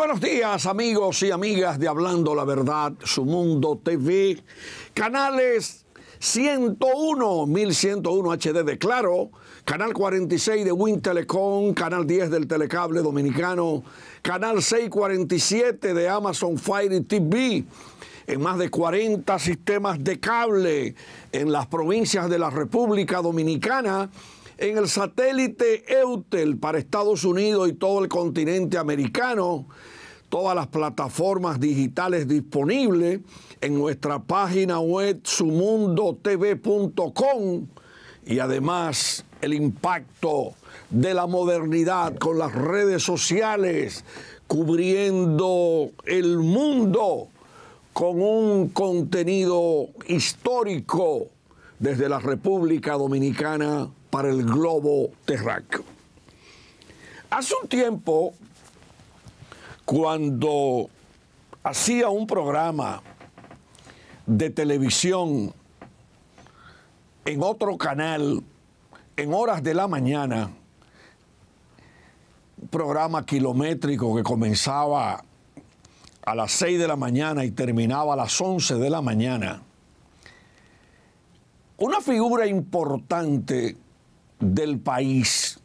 buenos días amigos y amigas de Hablando la Verdad, su mundo TV, canales 101, 1101 HD de Claro, Canal 46 de WinTelecom, Canal 10 del Telecable Dominicano, Canal 647 de Amazon Fire TV, en más de 40 sistemas de cable en las provincias de la República Dominicana, en el satélite Eutel para Estados Unidos y todo el continente americano, todas las plataformas digitales disponibles, en nuestra página web sumundotv.com y además el impacto de la modernidad con las redes sociales cubriendo el mundo con un contenido histórico desde la República Dominicana para el globo terráqueo. Hace un tiempo cuando hacía un programa de televisión en otro canal en horas de la mañana, un programa kilométrico que comenzaba a las 6 de la mañana y terminaba a las 11 de la mañana, una figura importante del país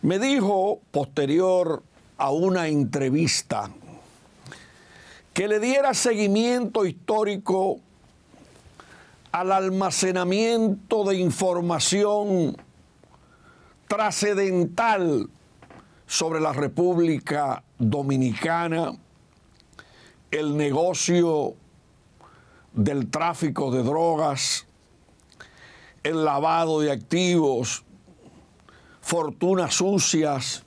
me dijo posterior a una entrevista que le diera seguimiento histórico al almacenamiento de información trascendental sobre la República Dominicana, el negocio del tráfico de drogas, el lavado de activos, fortunas sucias,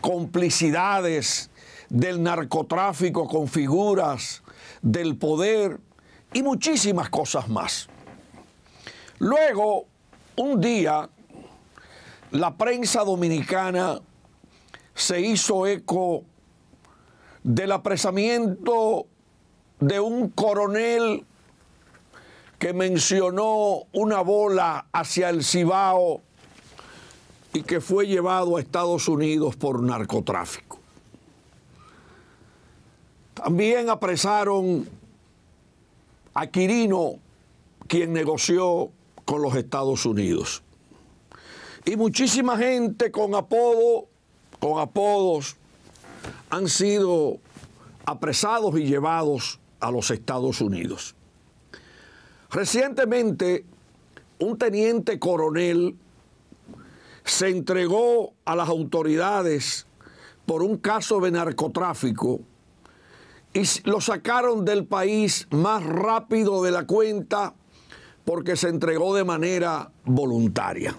complicidades del narcotráfico con figuras del poder y muchísimas cosas más. Luego, un día, la prensa dominicana se hizo eco del apresamiento de un coronel que mencionó una bola hacia el Cibao y que fue llevado a Estados Unidos por narcotráfico. También apresaron a Quirino, quien negoció con los Estados Unidos. Y muchísima gente con apodo, con apodos, han sido apresados y llevados a los Estados Unidos. Recientemente, un teniente coronel se entregó a las autoridades por un caso de narcotráfico y lo sacaron del país más rápido de la cuenta porque se entregó de manera voluntaria.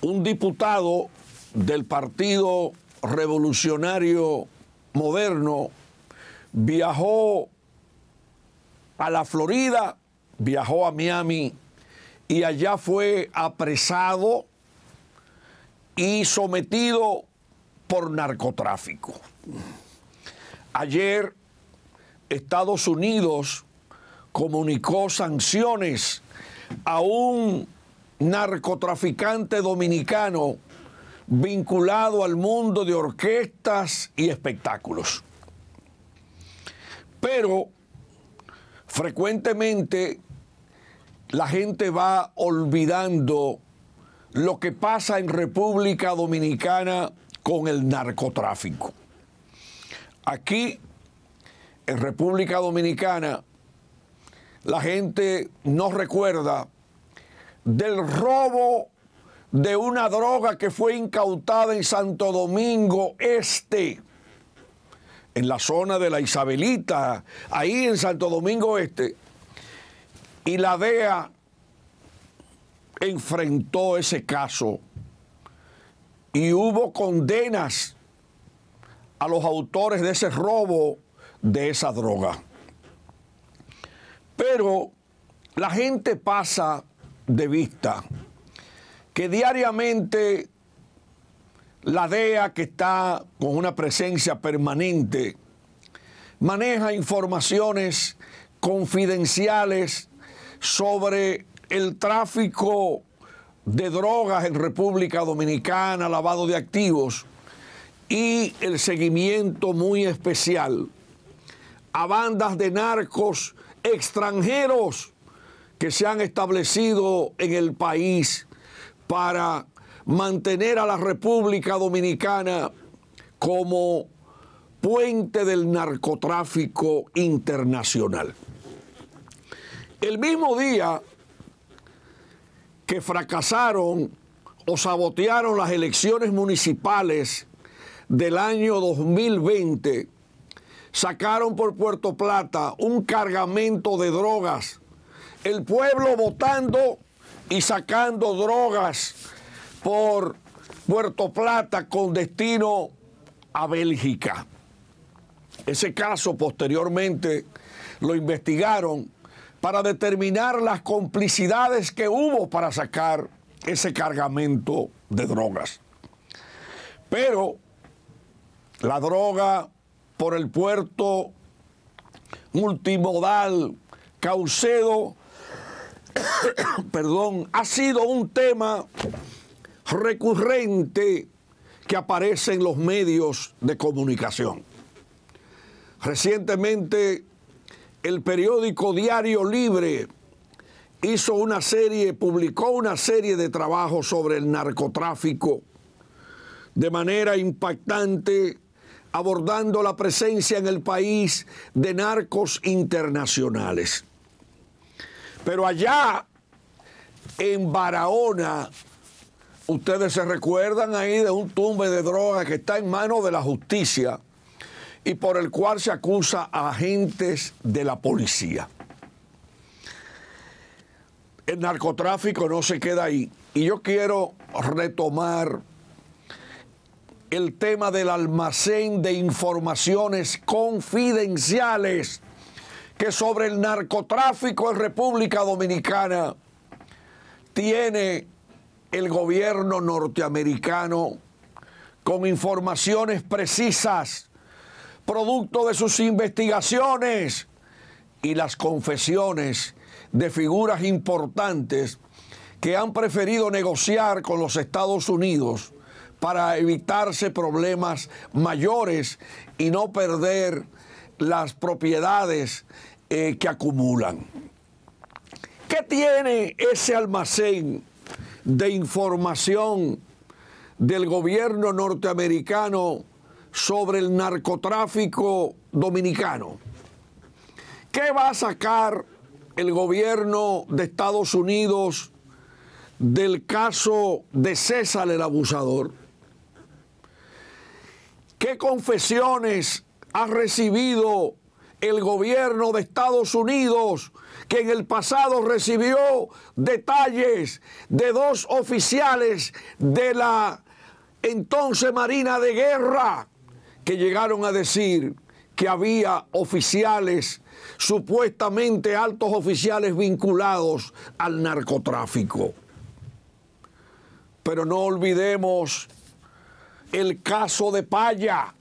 Un diputado del Partido Revolucionario Moderno viajó a la Florida, viajó a Miami y allá fue apresado y sometido por narcotráfico. Ayer Estados Unidos comunicó sanciones a un narcotraficante dominicano vinculado al mundo de orquestas y espectáculos. Pero frecuentemente la gente va olvidando lo que pasa en República Dominicana con el narcotráfico. Aquí, en República Dominicana, la gente no recuerda del robo de una droga que fue incautada en Santo Domingo Este, en la zona de la Isabelita, ahí en Santo Domingo Este, y la DEA enfrentó ese caso y hubo condenas a los autores de ese robo de esa droga. Pero la gente pasa de vista que diariamente la DEA, que está con una presencia permanente, maneja informaciones confidenciales sobre el tráfico de drogas en República Dominicana, lavado de activos y el seguimiento muy especial a bandas de narcos extranjeros que se han establecido en el país para mantener a la República Dominicana como puente del narcotráfico internacional. El mismo día que fracasaron o sabotearon las elecciones municipales del año 2020, sacaron por Puerto Plata un cargamento de drogas. El pueblo votando y sacando drogas por Puerto Plata con destino a Bélgica. Ese caso posteriormente lo investigaron para determinar las complicidades que hubo para sacar ese cargamento de drogas. Pero la droga por el puerto multimodal Caucedo, perdón, ha sido un tema recurrente que aparece en los medios de comunicación. Recientemente el periódico Diario Libre hizo una serie, publicó una serie de trabajos sobre el narcotráfico de manera impactante, abordando la presencia en el país de narcos internacionales. Pero allá, en Barahona, ustedes se recuerdan ahí de un tumbe de droga que está en manos de la justicia y por el cual se acusa a agentes de la policía. El narcotráfico no se queda ahí. Y yo quiero retomar el tema del almacén de informaciones confidenciales que sobre el narcotráfico en República Dominicana tiene el gobierno norteamericano con informaciones precisas producto de sus investigaciones y las confesiones de figuras importantes que han preferido negociar con los Estados Unidos para evitarse problemas mayores y no perder las propiedades eh, que acumulan. ¿Qué tiene ese almacén de información del gobierno norteamericano sobre el narcotráfico dominicano. ¿Qué va a sacar el gobierno de Estados Unidos del caso de César el abusador? ¿Qué confesiones ha recibido el gobierno de Estados Unidos, que en el pasado recibió detalles de dos oficiales de la entonces Marina de Guerra que llegaron a decir que había oficiales, supuestamente altos oficiales vinculados al narcotráfico. Pero no olvidemos el caso de Paya,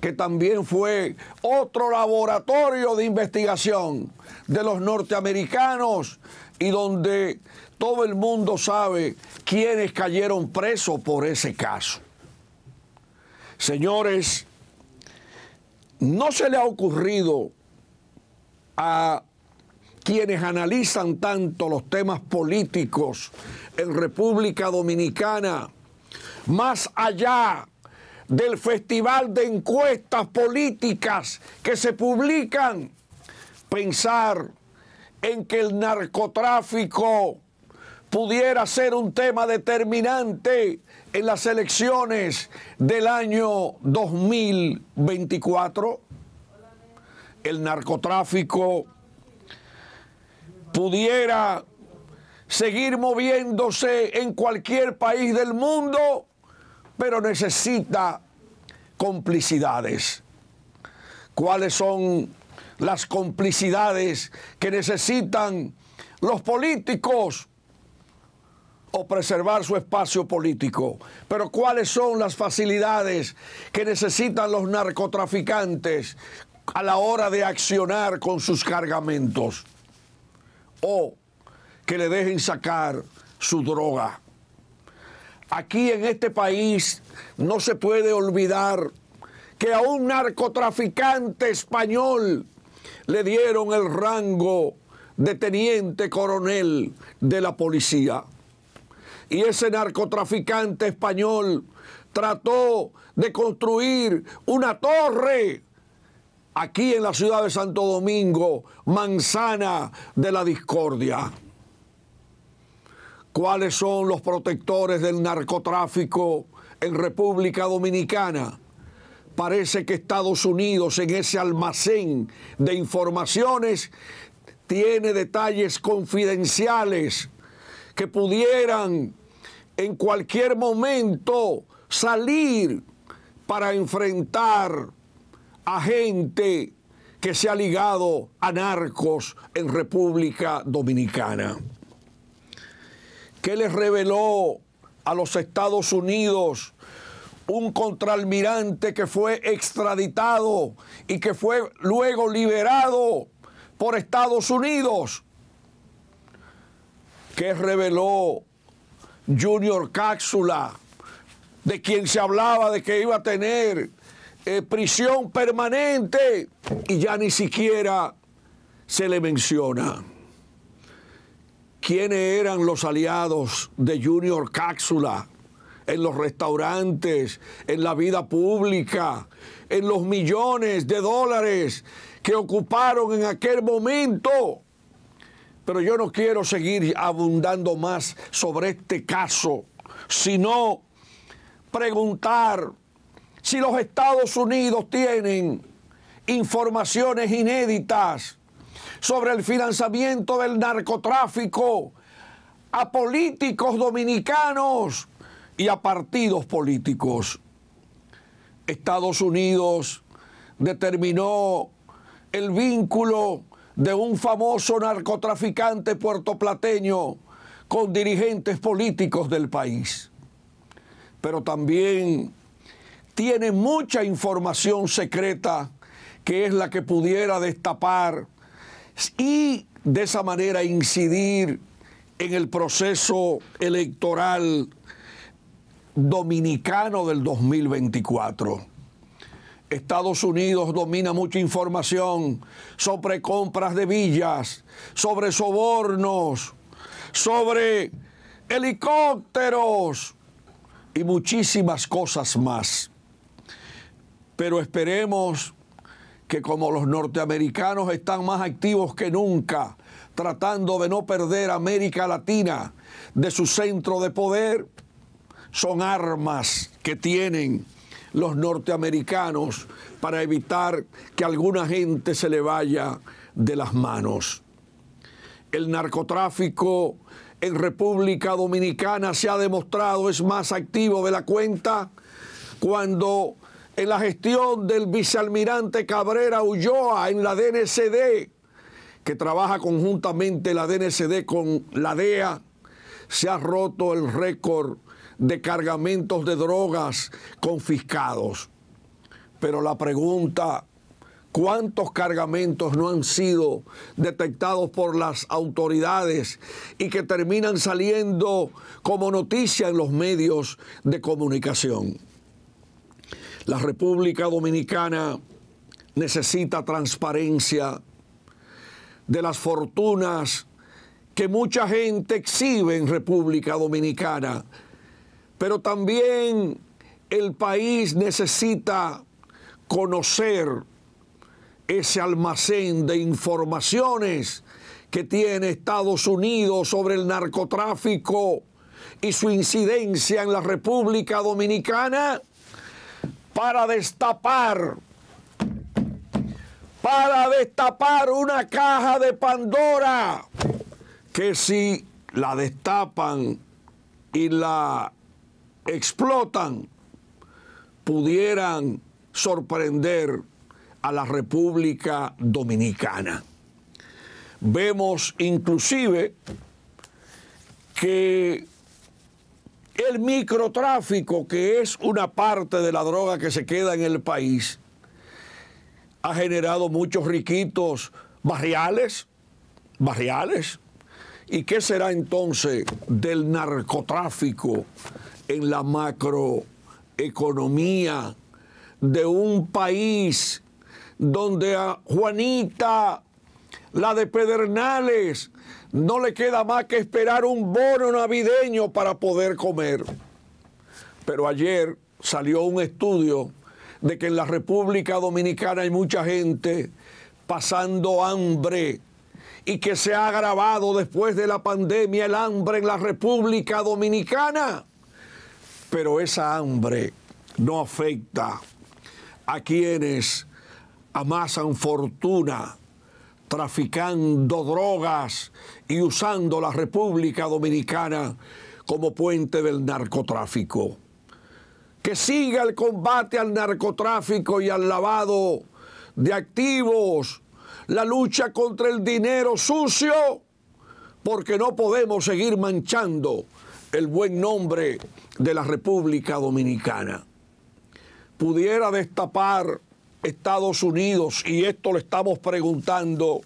que también fue otro laboratorio de investigación de los norteamericanos y donde todo el mundo sabe quiénes cayeron presos por ese caso. Señores, ¿No se le ha ocurrido a quienes analizan tanto los temas políticos en República Dominicana, más allá del festival de encuestas políticas que se publican, pensar en que el narcotráfico pudiera ser un tema determinante en las elecciones del año 2024, el narcotráfico pudiera seguir moviéndose en cualquier país del mundo, pero necesita complicidades. ¿Cuáles son las complicidades que necesitan los políticos? o preservar su espacio político. Pero ¿cuáles son las facilidades que necesitan los narcotraficantes a la hora de accionar con sus cargamentos? O que le dejen sacar su droga. Aquí en este país no se puede olvidar que a un narcotraficante español le dieron el rango de teniente coronel de la policía y ese narcotraficante español trató de construir una torre aquí en la ciudad de Santo Domingo, manzana de la discordia. ¿Cuáles son los protectores del narcotráfico en República Dominicana? Parece que Estados Unidos en ese almacén de informaciones tiene detalles confidenciales que pudieran en cualquier momento salir para enfrentar a gente que se ha ligado a narcos en República Dominicana. ¿Qué les reveló a los Estados Unidos un contraalmirante que fue extraditado y que fue luego liberado por Estados Unidos? que reveló Junior Cápsula, de quien se hablaba de que iba a tener eh, prisión permanente y ya ni siquiera se le menciona. ¿Quiénes eran los aliados de Junior Cápsula? en los restaurantes, en la vida pública, en los millones de dólares que ocuparon en aquel momento pero yo no quiero seguir abundando más sobre este caso, sino preguntar si los Estados Unidos tienen informaciones inéditas sobre el financiamiento del narcotráfico a políticos dominicanos y a partidos políticos. Estados Unidos determinó el vínculo de un famoso narcotraficante puertoplateño con dirigentes políticos del país. Pero también tiene mucha información secreta que es la que pudiera destapar y de esa manera incidir en el proceso electoral dominicano del 2024. Estados Unidos domina mucha información sobre compras de villas, sobre sobornos, sobre helicópteros y muchísimas cosas más. Pero esperemos que como los norteamericanos están más activos que nunca, tratando de no perder América Latina de su centro de poder, son armas que tienen los norteamericanos para evitar que alguna gente se le vaya de las manos. El narcotráfico en República Dominicana se ha demostrado es más activo de la cuenta cuando en la gestión del vicealmirante Cabrera Ulloa en la DNCD, que trabaja conjuntamente la DNCD con la DEA, se ha roto el récord de cargamentos de drogas confiscados. Pero la pregunta, ¿cuántos cargamentos no han sido detectados por las autoridades y que terminan saliendo como noticia en los medios de comunicación? La República Dominicana necesita transparencia de las fortunas que mucha gente exhibe en República Dominicana pero también el país necesita conocer ese almacén de informaciones que tiene Estados Unidos sobre el narcotráfico y su incidencia en la República Dominicana para destapar, para destapar una caja de Pandora que si la destapan y la explotan, pudieran sorprender a la República Dominicana. Vemos inclusive que el microtráfico, que es una parte de la droga que se queda en el país, ha generado muchos riquitos barriales, barriales. ¿Y qué será entonces del narcotráfico en la macroeconomía de un país donde a Juanita, la de Pedernales, no le queda más que esperar un bono navideño para poder comer. Pero ayer salió un estudio de que en la República Dominicana hay mucha gente pasando hambre y que se ha agravado después de la pandemia el hambre en la República Dominicana. Pero esa hambre no afecta a quienes amasan fortuna traficando drogas y usando la República Dominicana como puente del narcotráfico. Que siga el combate al narcotráfico y al lavado de activos, la lucha contra el dinero sucio, porque no podemos seguir manchando el buen nombre de la República Dominicana. Pudiera destapar Estados Unidos, y esto le estamos preguntando,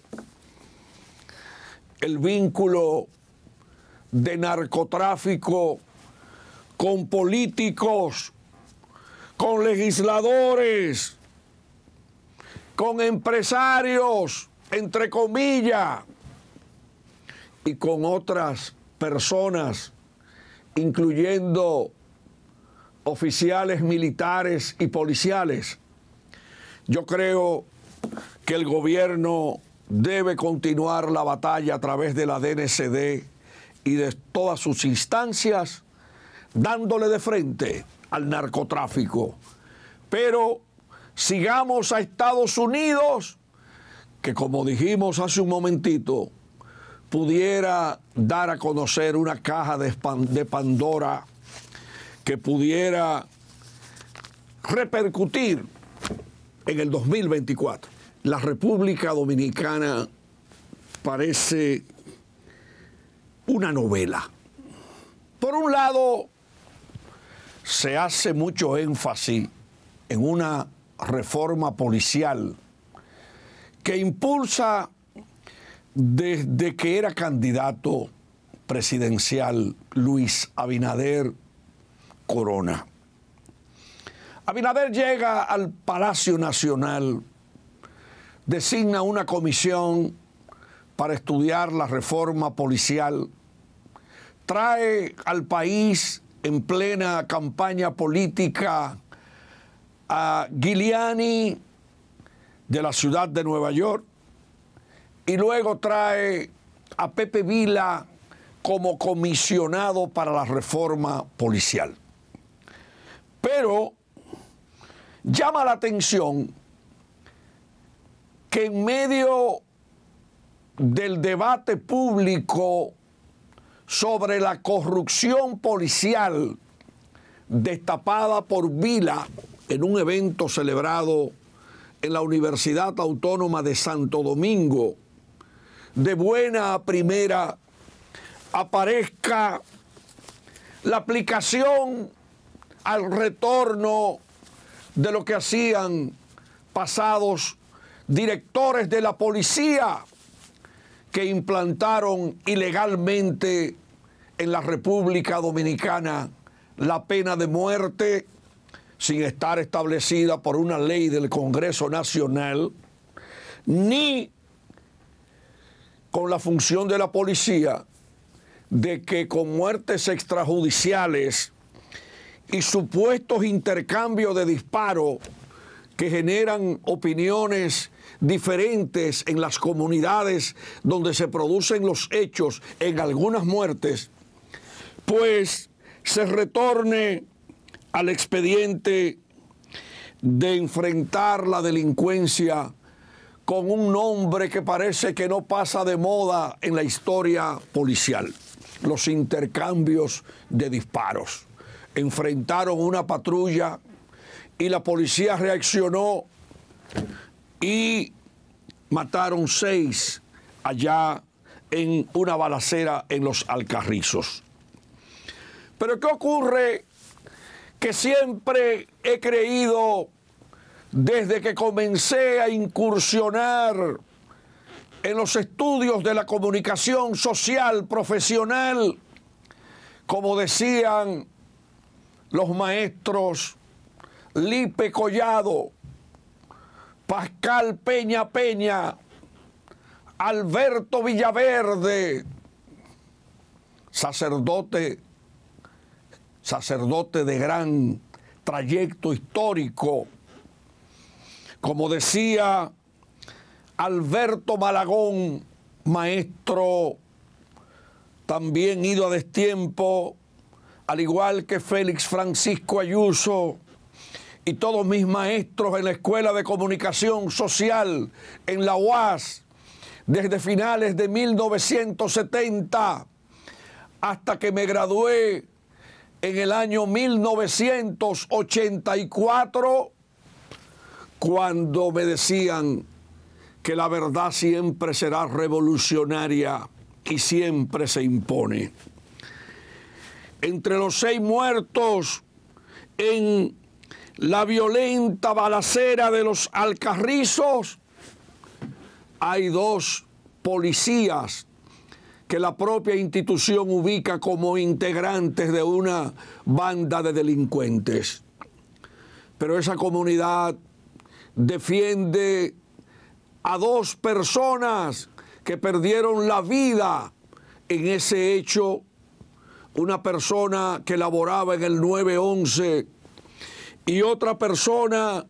el vínculo de narcotráfico con políticos, con legisladores, con empresarios, entre comillas, y con otras personas incluyendo oficiales militares y policiales. Yo creo que el gobierno debe continuar la batalla a través de la DNCD y de todas sus instancias, dándole de frente al narcotráfico. Pero sigamos a Estados Unidos, que como dijimos hace un momentito, pudiera dar a conocer una caja de, Pandora que pudiera repercutir en el 2024. La República Dominicana parece una novela. Por un lado, se hace mucho énfasis en una reforma policial que impulsa desde que era candidato presidencial Luis Abinader Corona. Abinader llega al Palacio Nacional, designa una comisión para estudiar la reforma policial, trae al país en plena campaña política a Giuliani de la ciudad de Nueva York, y luego trae a Pepe Vila como comisionado para la reforma policial. Pero llama la atención que en medio del debate público sobre la corrupción policial destapada por Vila en un evento celebrado en la Universidad Autónoma de Santo Domingo de buena primera aparezca la aplicación al retorno de lo que hacían pasados directores de la policía que implantaron ilegalmente en la República Dominicana la pena de muerte sin estar establecida por una ley del Congreso Nacional, ni con la función de la policía de que con muertes extrajudiciales y supuestos intercambios de disparo que generan opiniones diferentes en las comunidades donde se producen los hechos, en algunas muertes, pues se retorne al expediente de enfrentar la delincuencia con un nombre que parece que no pasa de moda en la historia policial, los intercambios de disparos. Enfrentaron una patrulla y la policía reaccionó y mataron seis allá en una balacera en los Alcarrizos. Pero ¿qué ocurre? Que siempre he creído desde que comencé a incursionar en los estudios de la comunicación social profesional, como decían los maestros Lipe Collado, Pascal Peña Peña, Alberto Villaverde, sacerdote, sacerdote de gran trayecto histórico, como decía Alberto Malagón, maestro también ido a destiempo, al igual que Félix Francisco Ayuso y todos mis maestros en la Escuela de Comunicación Social, en la UAS, desde finales de 1970 hasta que me gradué en el año 1984 cuando me decían que la verdad siempre será revolucionaria y siempre se impone. Entre los seis muertos en la violenta balacera de los alcarrizos, hay dos policías que la propia institución ubica como integrantes de una banda de delincuentes. Pero esa comunidad defiende a dos personas que perdieron la vida en ese hecho. Una persona que laboraba en el 911 y otra persona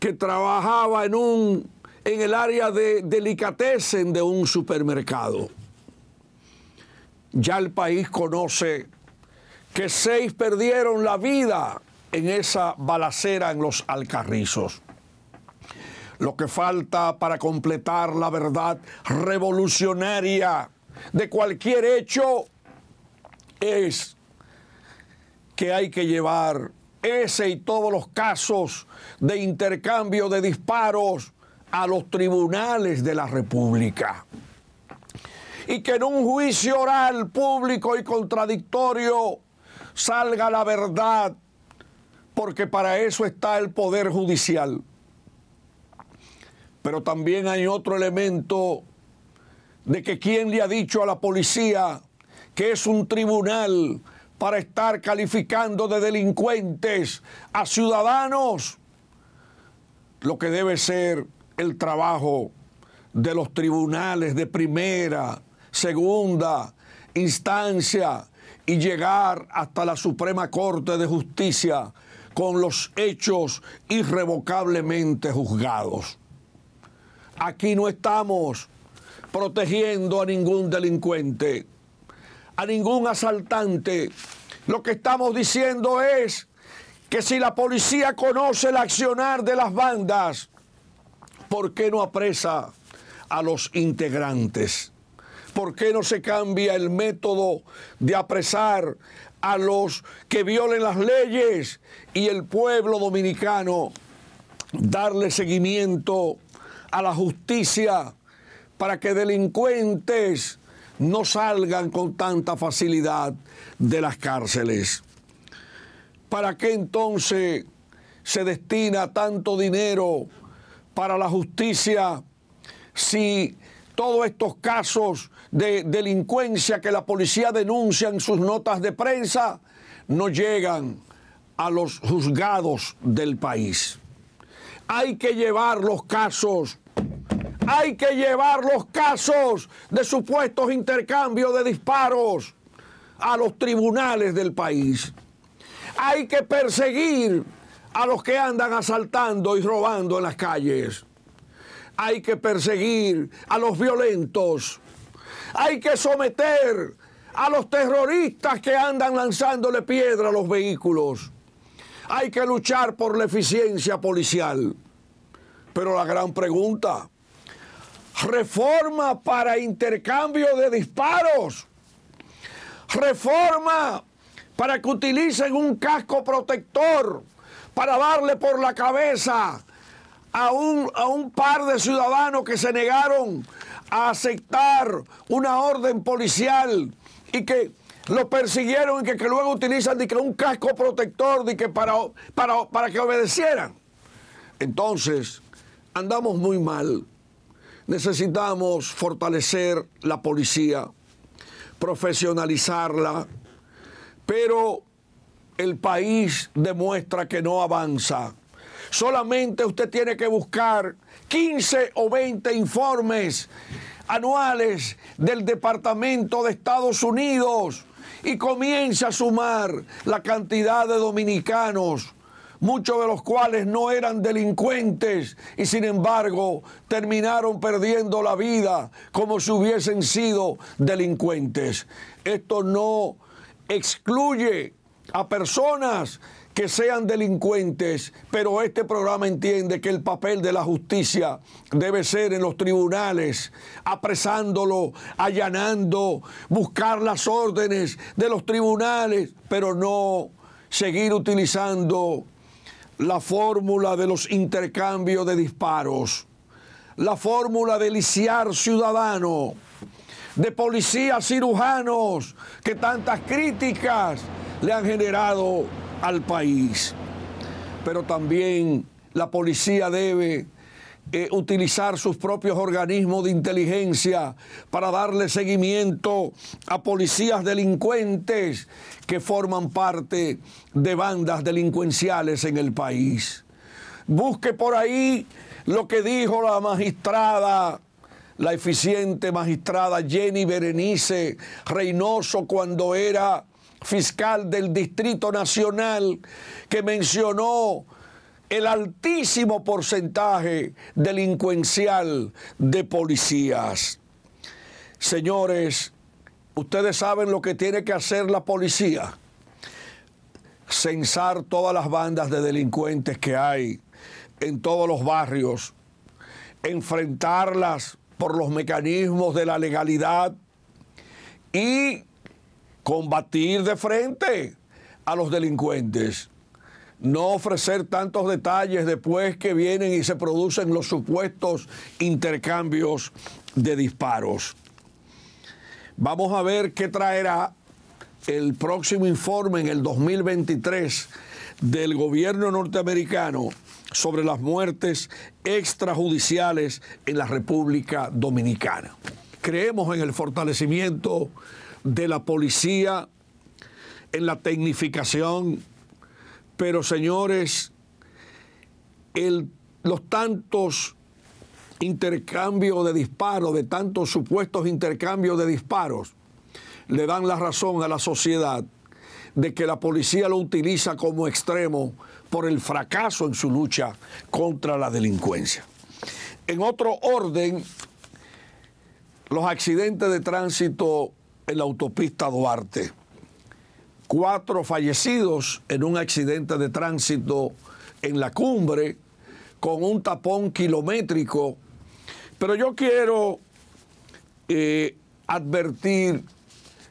que trabajaba en un en el área de delicatessen de un supermercado. Ya el país conoce que seis perdieron la vida en esa balacera en los Alcarrizos. Lo que falta para completar la verdad revolucionaria de cualquier hecho es que hay que llevar ese y todos los casos de intercambio de disparos a los tribunales de la República. Y que en un juicio oral público y contradictorio salga la verdad porque para eso está el Poder Judicial. Pero también hay otro elemento de que quién le ha dicho a la policía que es un tribunal para estar calificando de delincuentes a ciudadanos lo que debe ser el trabajo de los tribunales de primera, segunda instancia y llegar hasta la Suprema Corte de Justicia con los hechos irrevocablemente juzgados. Aquí no estamos protegiendo a ningún delincuente, a ningún asaltante. Lo que estamos diciendo es que si la policía conoce el accionar de las bandas, ¿por qué no apresa a los integrantes? ¿Por qué no se cambia el método de apresar a los que violen las leyes y el pueblo dominicano darle seguimiento a la justicia para que delincuentes no salgan con tanta facilidad de las cárceles. ¿Para qué entonces se destina tanto dinero para la justicia si todos estos casos de delincuencia que la policía denuncia en sus notas de prensa no llegan a los juzgados del país. Hay que llevar los casos, hay que llevar los casos de supuestos intercambios de disparos a los tribunales del país. Hay que perseguir a los que andan asaltando y robando en las calles. Hay que perseguir a los violentos hay que someter a los terroristas que andan lanzándole piedra a los vehículos. Hay que luchar por la eficiencia policial. Pero la gran pregunta, reforma para intercambio de disparos, reforma para que utilicen un casco protector para darle por la cabeza a un, a un par de ciudadanos que se negaron a aceptar una orden policial y que lo persiguieron y que, luego utilizan de que un casco protector de que para, para, para que obedecieran. Entonces, andamos muy mal. Necesitamos fortalecer la policía, profesionalizarla, pero el país demuestra que no avanza. Solamente usted tiene que buscar 15 o 20 informes anuales del Departamento de Estados Unidos y comienza a sumar la cantidad de dominicanos, muchos de los cuales no eran delincuentes y sin embargo terminaron perdiendo la vida como si hubiesen sido delincuentes. Esto no excluye a personas que sean delincuentes, pero este programa entiende que el papel de la justicia debe ser en los tribunales, apresándolo, allanando, buscar las órdenes de los tribunales, pero no seguir utilizando la fórmula de los intercambios de disparos, la fórmula de lisiar ciudadano, de policías cirujanos que tantas críticas le han generado al país. Pero también la policía debe eh, utilizar sus propios organismos de inteligencia para darle seguimiento a policías delincuentes que forman parte de bandas delincuenciales en el país. Busque por ahí lo que dijo la magistrada, la eficiente magistrada Jenny Berenice Reynoso cuando era fiscal del Distrito Nacional, que mencionó el altísimo porcentaje delincuencial de policías. Señores, ustedes saben lo que tiene que hacer la policía. Censar todas las bandas de delincuentes que hay en todos los barrios, enfrentarlas por los mecanismos de la legalidad y combatir de frente a los delincuentes, no ofrecer tantos detalles después que vienen y se producen los supuestos intercambios de disparos. Vamos a ver qué traerá el próximo informe en el 2023 del gobierno norteamericano sobre las muertes extrajudiciales en la República Dominicana. Creemos en el fortalecimiento de la policía, en la tecnificación. Pero señores, los tantos intercambios de disparos, de tantos supuestos intercambios de disparos, le dan la razón a la sociedad de que la policía lo utiliza como extremo por el fracaso en su lucha contra la delincuencia. En otro orden, los accidentes de tránsito en la autopista Duarte. Cuatro fallecidos en un accidente de tránsito en la cumbre con un tapón kilométrico. Pero yo quiero eh, advertir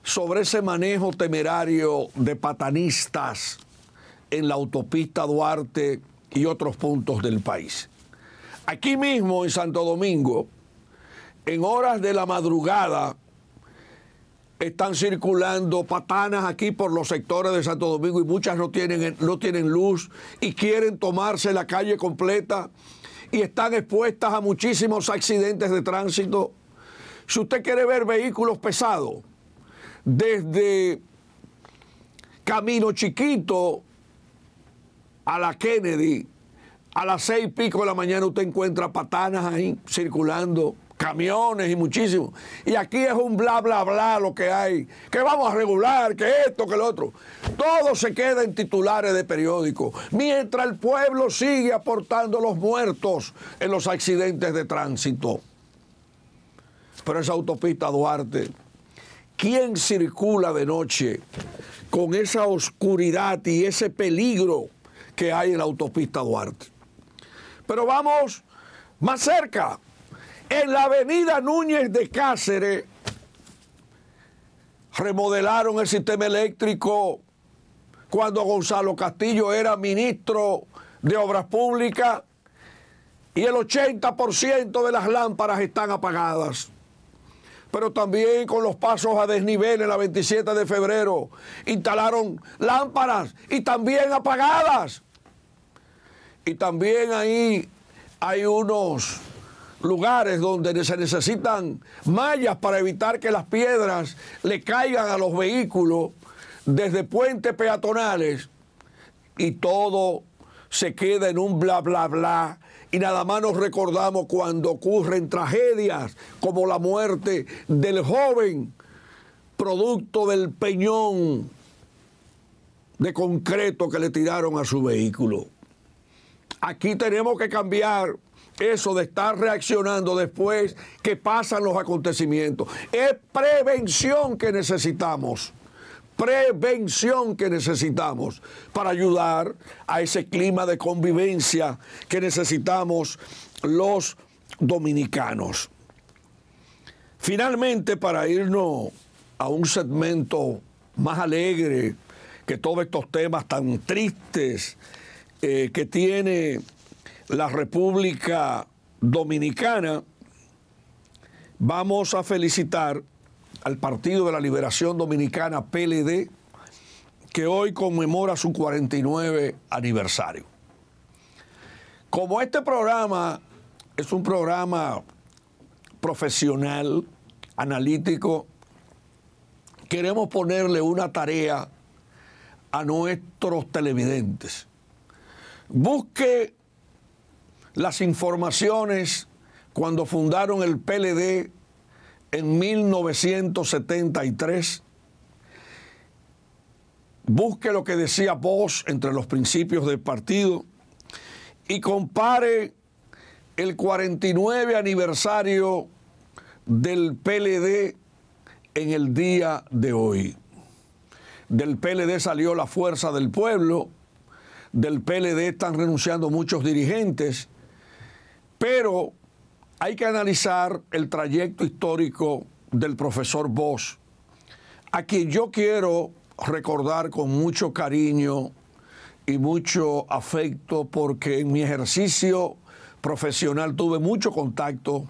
sobre ese manejo temerario de patanistas en la autopista Duarte y otros puntos del país. Aquí mismo en Santo Domingo, en horas de la madrugada, están circulando patanas aquí por los sectores de Santo Domingo y muchas no tienen, no tienen luz y quieren tomarse la calle completa y están expuestas a muchísimos accidentes de tránsito. Si usted quiere ver vehículos pesados, desde Camino Chiquito a la Kennedy, a las seis y pico de la mañana usted encuentra patanas ahí circulando camiones y muchísimo. Y aquí es un bla, bla, bla lo que hay. Que vamos a regular, que esto, que lo otro. Todo se queda en titulares de periódico. Mientras el pueblo sigue aportando los muertos en los accidentes de tránsito. Pero esa autopista Duarte, ¿quién circula de noche con esa oscuridad y ese peligro que hay en la autopista Duarte? Pero vamos más cerca en la avenida Núñez de Cáceres remodelaron el sistema eléctrico cuando Gonzalo Castillo era ministro de Obras Públicas y el 80% de las lámparas están apagadas. Pero también con los pasos a desnivel en la 27 de febrero instalaron lámparas y también apagadas. Y también ahí hay unos lugares donde se necesitan mallas para evitar que las piedras le caigan a los vehículos desde puentes peatonales y todo se queda en un bla bla bla y nada más nos recordamos cuando ocurren tragedias como la muerte del joven producto del peñón de concreto que le tiraron a su vehículo. Aquí tenemos que cambiar eso de estar reaccionando después que pasan los acontecimientos. Es prevención que necesitamos. Prevención que necesitamos para ayudar a ese clima de convivencia que necesitamos los dominicanos. Finalmente, para irnos a un segmento más alegre que todos estos temas tan tristes eh, que tiene la República Dominicana, vamos a felicitar al Partido de la Liberación Dominicana, PLD, que hoy conmemora su 49 aniversario. Como este programa es un programa profesional, analítico, queremos ponerle una tarea a nuestros televidentes. Busque las informaciones cuando fundaron el PLD en 1973. Busque lo que decía vos entre los principios del partido y compare el 49 aniversario del PLD en el día de hoy. Del PLD salió la fuerza del pueblo, del PLD están renunciando muchos dirigentes, pero hay que analizar el trayecto histórico del profesor Bosch, a quien yo quiero recordar con mucho cariño y mucho afecto porque en mi ejercicio profesional tuve mucho contacto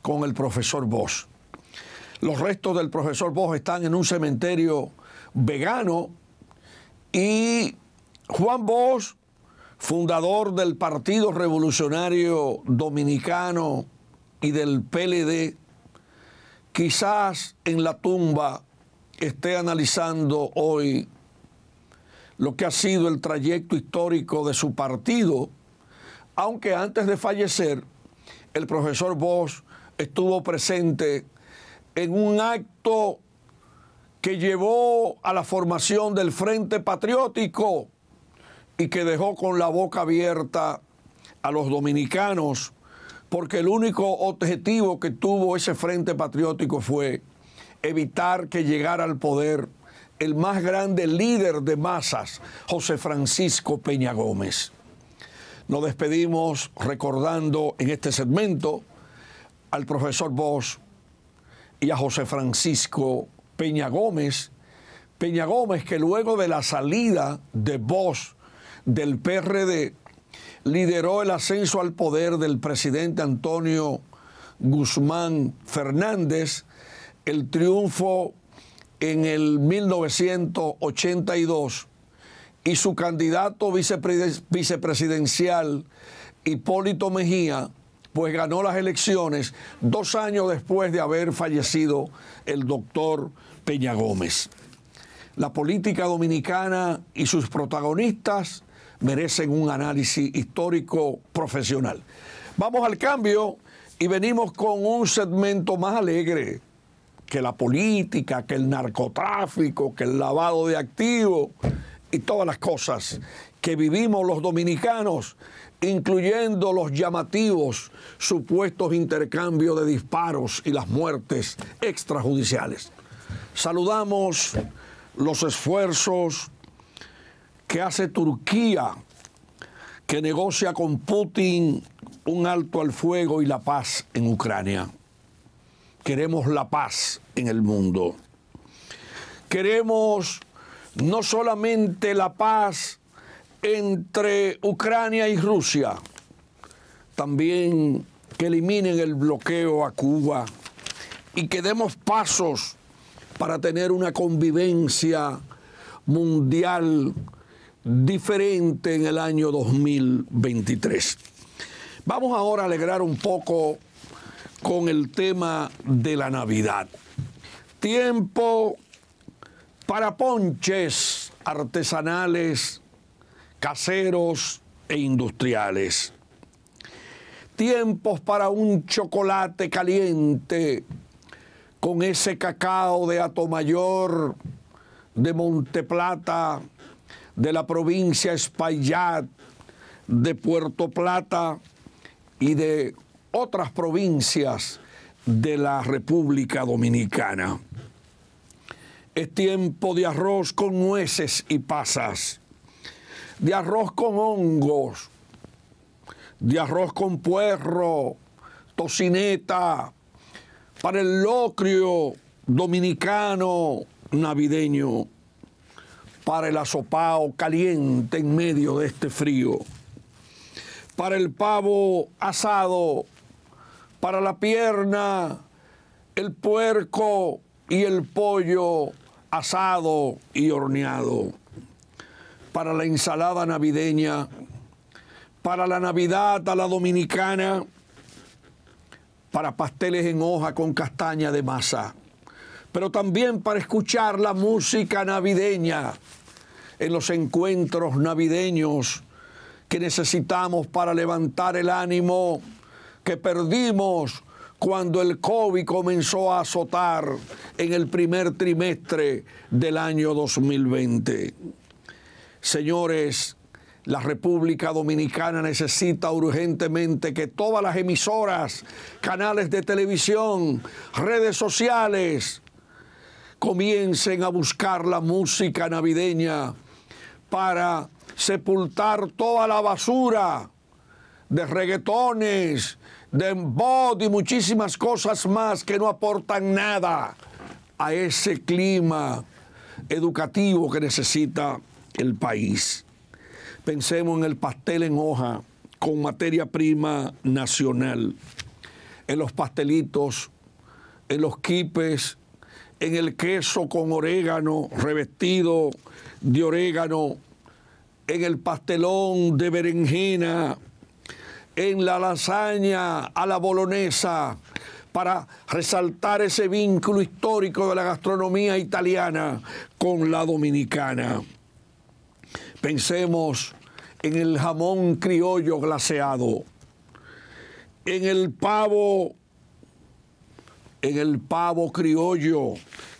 con el profesor Bosch. Los restos del profesor Bosch están en un cementerio vegano y Juan Bosch fundador del Partido Revolucionario Dominicano y del PLD, quizás en la tumba esté analizando hoy lo que ha sido el trayecto histórico de su partido, aunque antes de fallecer, el profesor Bosch estuvo presente en un acto que llevó a la formación del Frente Patriótico y que dejó con la boca abierta a los dominicanos, porque el único objetivo que tuvo ese frente patriótico fue evitar que llegara al poder el más grande líder de masas, José Francisco Peña Gómez. Nos despedimos recordando en este segmento al profesor Bosch y a José Francisco Peña Gómez. Peña Gómez que luego de la salida de Bosch del PRD lideró el ascenso al poder del presidente Antonio Guzmán Fernández, el triunfo en el 1982 y su candidato vicepresidencial Hipólito Mejía, pues ganó las elecciones dos años después de haber fallecido el doctor Peña Gómez. La política dominicana y sus protagonistas merecen un análisis histórico profesional. Vamos al cambio y venimos con un segmento más alegre que la política, que el narcotráfico, que el lavado de activos y todas las cosas que vivimos los dominicanos, incluyendo los llamativos supuestos intercambios de disparos y las muertes extrajudiciales. Saludamos los esfuerzos que hace Turquía que negocia con Putin un alto al fuego y la paz en Ucrania? Queremos la paz en el mundo. Queremos no solamente la paz entre Ucrania y Rusia, también que eliminen el bloqueo a Cuba y que demos pasos para tener una convivencia mundial diferente en el año 2023. Vamos ahora a alegrar un poco con el tema de la Navidad. Tiempo para ponches artesanales, caseros e industriales. Tiempos para un chocolate caliente con ese cacao de Atomayor, de Monteplata, de la provincia Espaillat, de Puerto Plata y de otras provincias de la República Dominicana. Es tiempo de arroz con nueces y pasas, de arroz con hongos, de arroz con puerro, tocineta, para el locrio dominicano navideño para el azopado caliente en medio de este frío, para el pavo asado, para la pierna, el puerco y el pollo asado y horneado, para la ensalada navideña, para la Navidad a la dominicana, para pasteles en hoja con castaña de masa pero también para escuchar la música navideña en los encuentros navideños que necesitamos para levantar el ánimo que perdimos cuando el COVID comenzó a azotar en el primer trimestre del año 2020. Señores, la República Dominicana necesita urgentemente que todas las emisoras, canales de televisión, redes sociales, comiencen a buscar la música navideña para sepultar toda la basura de reggaetones, de embod y muchísimas cosas más que no aportan nada a ese clima educativo que necesita el país. Pensemos en el pastel en hoja con materia prima nacional, en los pastelitos, en los quipes, en el queso con orégano, revestido de orégano, en el pastelón de berenjena, en la lasaña a la bolonesa, para resaltar ese vínculo histórico de la gastronomía italiana con la dominicana. Pensemos en el jamón criollo glaseado, en el pavo en el pavo criollo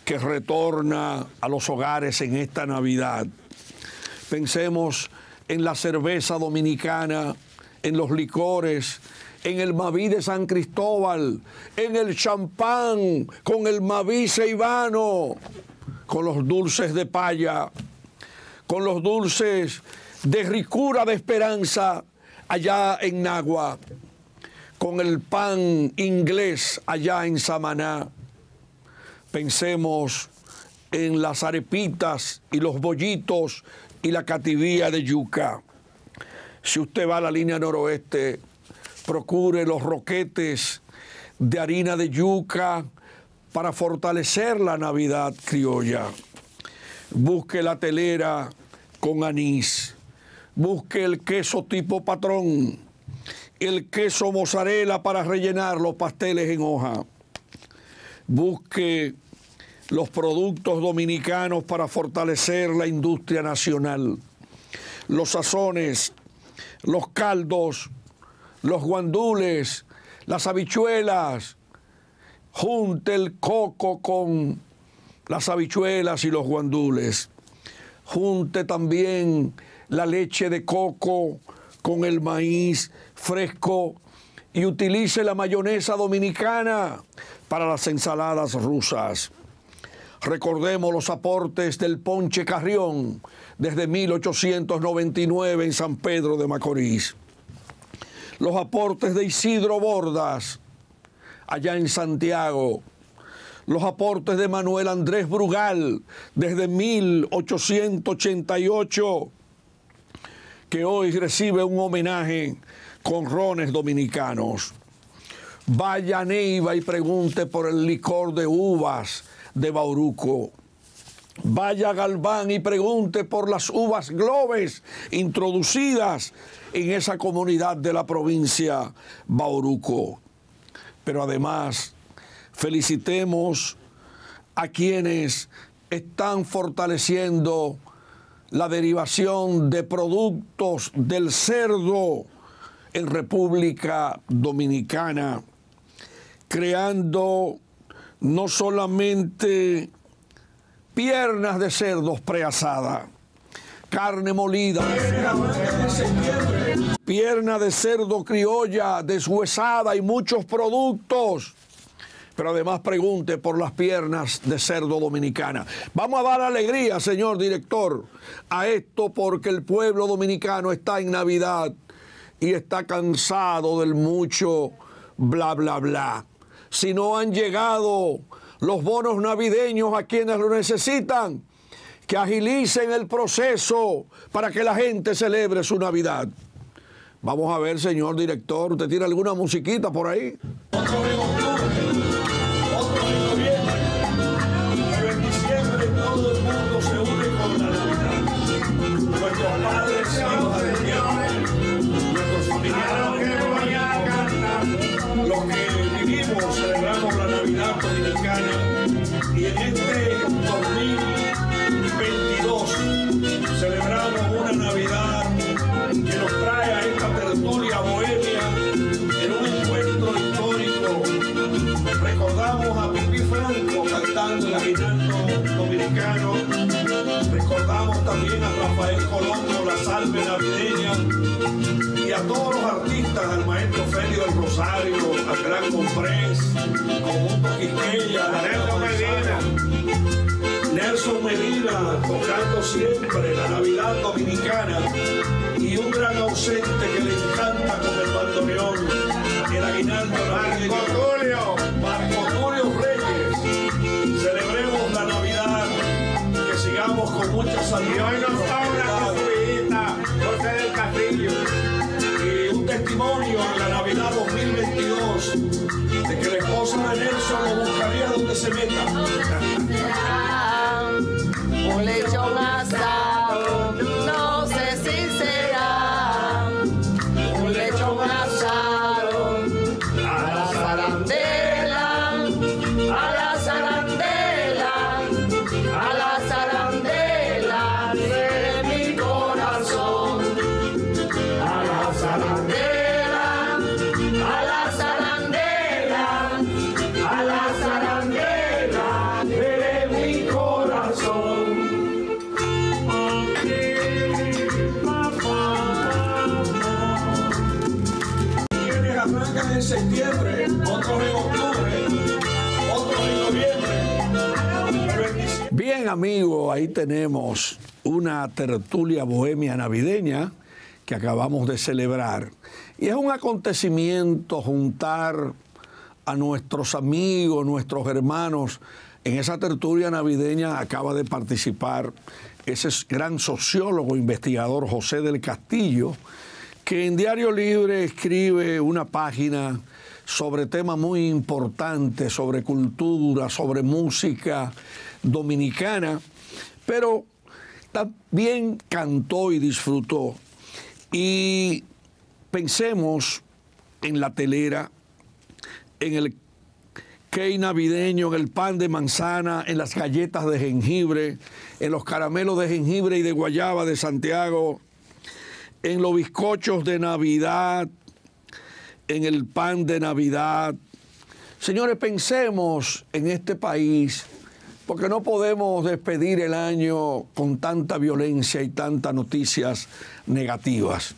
que retorna a los hogares en esta Navidad. Pensemos en la cerveza dominicana, en los licores, en el Maví de San Cristóbal, en el champán con el Maví Ceibano, con los dulces de paya, con los dulces de ricura de esperanza allá en Nagua con el pan inglés allá en Samaná. Pensemos en las arepitas y los bollitos y la cativía de yuca. Si usted va a la línea noroeste, procure los roquetes de harina de yuca para fortalecer la Navidad criolla. Busque la telera con anís. Busque el queso tipo patrón el queso mozzarella para rellenar los pasteles en hoja. Busque los productos dominicanos para fortalecer la industria nacional. Los sazones, los caldos, los guandules, las habichuelas. Junte el coco con las habichuelas y los guandules. Junte también la leche de coco con el maíz, fresco y utilice la mayonesa dominicana para las ensaladas rusas. Recordemos los aportes del Ponche Carrión desde 1899 en San Pedro de Macorís. Los aportes de Isidro Bordas allá en Santiago. Los aportes de Manuel Andrés Brugal desde 1888 que hoy recibe un homenaje conrones dominicanos. Vaya Neiva y pregunte por el licor de uvas de Bauruco. Vaya Galván y pregunte por las uvas globes introducidas en esa comunidad de la provincia Bauruco. Pero además, felicitemos a quienes están fortaleciendo la derivación de productos del cerdo en República Dominicana, creando no solamente piernas de cerdos preasadas, carne molida, pierna de cerdo criolla, deshuesada y muchos productos. Pero además pregunte por las piernas de cerdo dominicana. Vamos a dar alegría, señor director, a esto porque el pueblo dominicano está en Navidad y está cansado del mucho bla, bla, bla. Si no han llegado los bonos navideños a quienes lo necesitan, que agilicen el proceso para que la gente celebre su Navidad. Vamos a ver, señor director, ¿usted tiene alguna musiquita por ahí? tocando siempre la Navidad Dominicana y un gran ausente que le encanta con el bandoneón, el aguinaldo Marco Tulio, Marco Reyes. Celebremos la Navidad, que sigamos con mucha salud. Y hoy nos da una por José del Castillo. Y un testimonio en la Navidad 2022 de que la esposa de Nelson lo buscaría donde se meta. ahí tenemos una tertulia bohemia navideña que acabamos de celebrar. Y es un acontecimiento juntar a nuestros amigos, nuestros hermanos. En esa tertulia navideña acaba de participar ese gran sociólogo investigador José del Castillo, que en Diario Libre escribe una página sobre temas muy importantes, sobre cultura, sobre música, dominicana, pero también cantó y disfrutó. Y pensemos en la telera, en el cake navideño, en el pan de manzana, en las galletas de jengibre, en los caramelos de jengibre y de guayaba de Santiago, en los bizcochos de Navidad, en el pan de Navidad. Señores, pensemos en este país porque no podemos despedir el año con tanta violencia y tantas noticias negativas.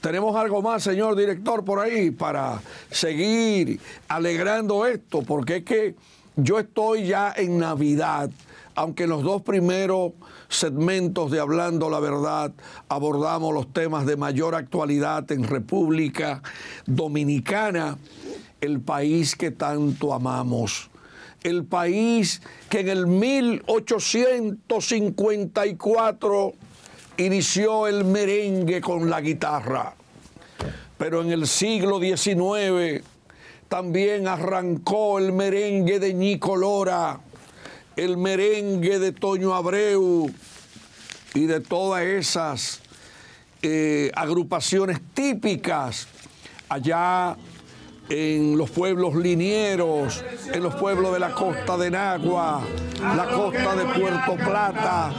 Tenemos algo más, señor director, por ahí para seguir alegrando esto, porque es que yo estoy ya en Navidad, aunque en los dos primeros segmentos de Hablando la Verdad abordamos los temas de mayor actualidad en República Dominicana, el país que tanto amamos el país que en el 1854 inició el merengue con la guitarra. Pero en el siglo XIX también arrancó el merengue de Nicolora, el merengue de Toño Abreu y de todas esas eh, agrupaciones típicas allá en los pueblos linieros, en los pueblos de la costa de Nagua, la costa de Puerto Plata,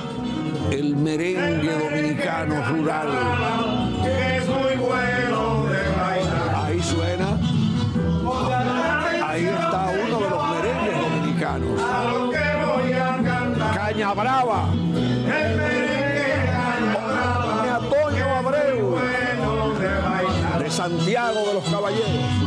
el merengue dominicano rural. Ahí suena, ahí está uno de los merengues dominicanos. Caña Brava. Antonio Abreu, de Santiago de los Caballeros.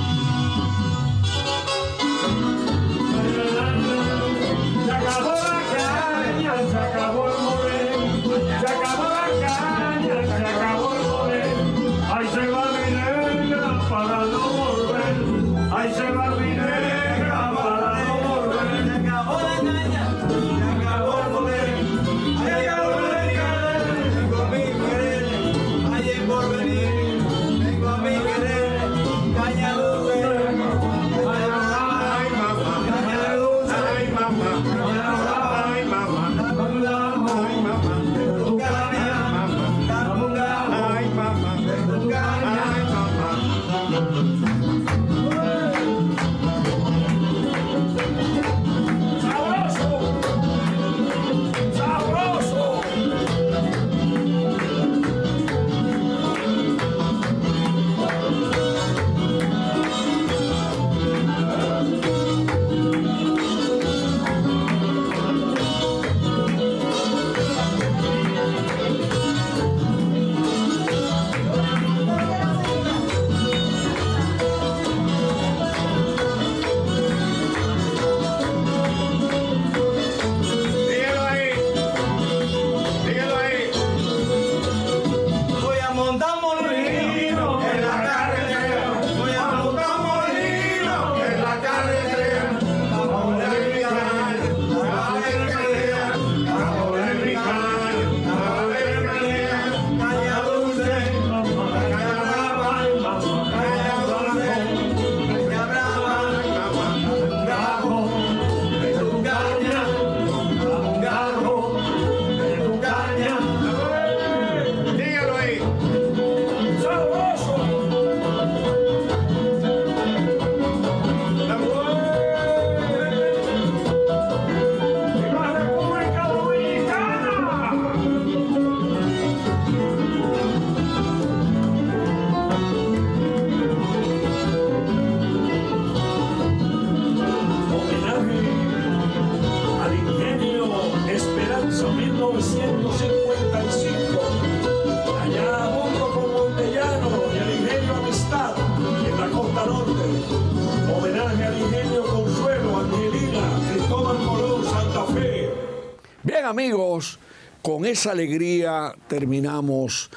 esa alegría terminamos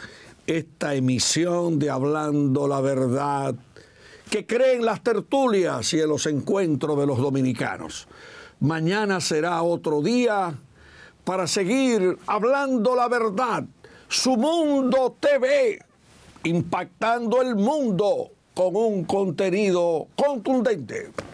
esta emisión de Hablando la Verdad que creen las tertulias y en los encuentros de los dominicanos. Mañana será otro día para seguir hablando la verdad. Su Mundo TV, impactando el mundo con un contenido contundente.